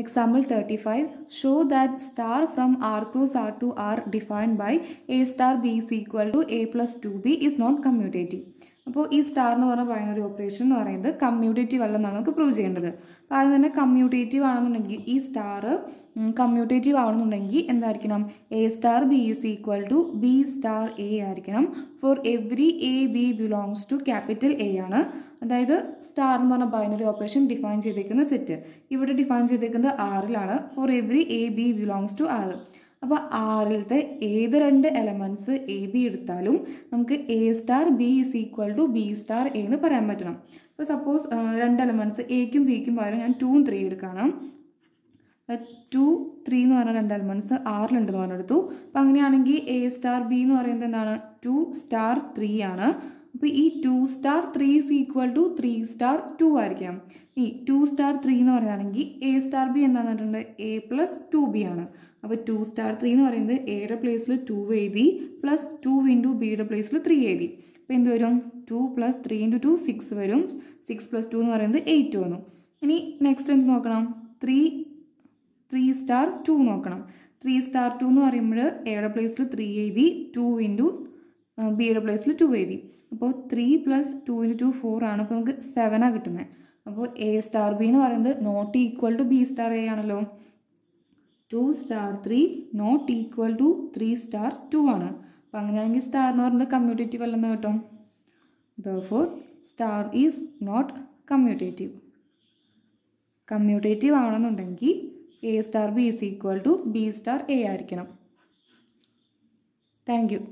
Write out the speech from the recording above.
Example 35. Show that star from R cross R to R defined by A star B is equal to A plus 2B is not commutative. അപ്പോൾ ഈ star എന്ന് പറഞ്ഞ binary operation എന്ന് പറയുന്നത് commutative അല്ലെന്നാണ് നമുക്ക് prove ചെയ്യേണ്ടത് അപ്പോൾ ആദ്യം തന്നെ കമ്മ്യൂട്ടേറ്റീവ് ആണെന്നുണ്ടെങ്കിൽ ഈ സ്റ്റാർ കമ്മ്യൂട്ടേറ്റീവ് ആണെന്നുണ്ടെങ്കിൽ എന്തായിരിക്കണം A star B is equal to B star A ആയിരിക്കണം for every A B belongs to capital A ആണ് അതായത് സ്റ്റാർ എന്ന് പറഞ്ഞ ബൈനറി ഓപ്പറേഷൻ ഡിഫൈൻ ചെയ്തേക്കുന്ന സെറ്റ് ഇവിടെ ഡിഫൈൻ ചെയ്തേക്കുന്നത് ആറിലാണ് for every A B belongs to R അപ്പോൾ ആറിലത്തെ ഏത് രണ്ട് എലമെൻറ്റ്സ് എ ബി എടുത്താലും നമുക്ക് A star B is equal to B star A എന്ന് പറയാൻ പറ്റണം അപ്പോൾ സപ്പോസ് രണ്ട് എലമെൻറ്റ്സ് എക്കും ബിക്കും പകരം ഞാൻ ടൂവും ത്രീ എടുക്കണം ടു ത്രീ എന്ന് പറഞ്ഞ രണ്ട് എലമെൻറ്റ്സ് ആറിലുണ്ടെന്ന് പറഞ്ഞെടുത്തു അപ്പോൾ അങ്ങനെയാണെങ്കിൽ എ സ്റ്റാർ ബി എന്ന് പറയുന്നത് എന്താണ് ടു സ്റ്റാർ ത്രീ ആണ് അപ്പോൾ ഈ two star three is equal to three star two ആയിരിക്കാം ഈ ടു സ്റ്റാർ ത്രീ എന്ന് പറയുകയാണെങ്കിൽ എ സ്റ്റാർ ബി എന്താണെന്ന് പറഞ്ഞിട്ടുണ്ട് എ പ്ലസ് ടു ബി ആണ് അപ്പോൾ ടു സ്റ്റാർ ത്രീ എന്ന് പറയുന്നത് എയുടെ പ്ലേസിൽ ടു എഴുതി പ്ലസ് ടു ഇൻറ്റു ബിയുടെ പ്ലേസിൽ ത്രീ എഴുതി അപ്പോൾ എന്ത് വരും two plus three into two six വരും സിക്സ് പ്ലസ് ടു എന്ന് പറയുന്നത് എയ്റ്റ് വന്നു ഇനി നെക്സ്റ്റ് എന്ത് നോക്കണം ത്രീ ത്രീ സ്റ്റാർ ടു നോക്കണം ത്രീ സ്റ്റാർ ടു എന്ന് പറയുമ്പോൾ എയുടെ പ്ലേസിൽ ത്രീ എഴുതി ടു ഇൻറ്റു ബിയുടെ പ്ലേസിൽ ടു എഴുതി അപ്പോൾ three plus two into two four ആണ് അപ്പോൾ നമുക്ക് സെവനാണ് കിട്ടുന്നത് അപ്പോൾ എ സ്റ്റാർ ബി എന്ന് പറയുന്നത് not equal to B star A ആണല്ലോ two star three not equal to three star two ആണ് അപ്പം അങ്ങനെയാണെങ്കിൽ സ്റ്റാർ എന്ന് പറയുന്നത് കമ്മ്യൂട്ടേറ്റീവ് അല്ലെന്ന് കേട്ടോ therefore star is not commutative commutative ആണെന്നുണ്ടെങ്കിൽ A star B is equal to B star A ആയിരിക്കണം താങ്ക് യു